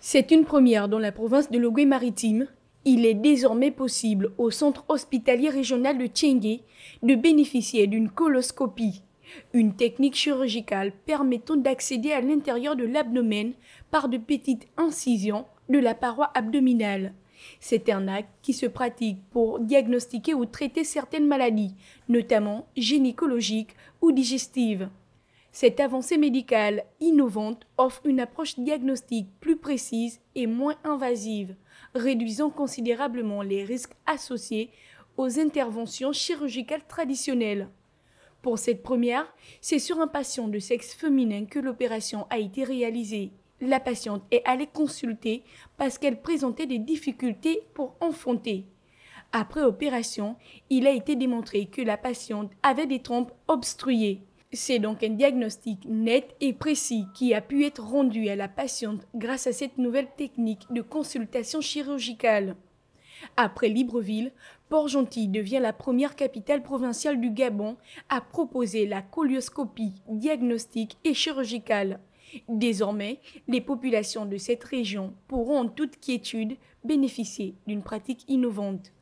C'est une première dans la province de logue maritime Il est désormais possible au centre hospitalier régional de Tchengue de bénéficier d'une coloscopie, une technique chirurgicale permettant d'accéder à l'intérieur de l'abdomen par de petites incisions de la paroi abdominale. C'est un acte qui se pratique pour diagnostiquer ou traiter certaines maladies, notamment gynécologiques ou digestives. Cette avancée médicale innovante offre une approche diagnostique plus précise et moins invasive, réduisant considérablement les risques associés aux interventions chirurgicales traditionnelles. Pour cette première, c'est sur un patient de sexe féminin que l'opération a été réalisée. La patiente est allée consulter parce qu'elle présentait des difficultés pour enfanter. Après opération, il a été démontré que la patiente avait des trompes obstruées. C'est donc un diagnostic net et précis qui a pu être rendu à la patiente grâce à cette nouvelle technique de consultation chirurgicale. Après Libreville, Port-Gentil devient la première capitale provinciale du Gabon à proposer la colioscopie diagnostique et chirurgicale. Désormais, les populations de cette région pourront en toute quiétude bénéficier d'une pratique innovante.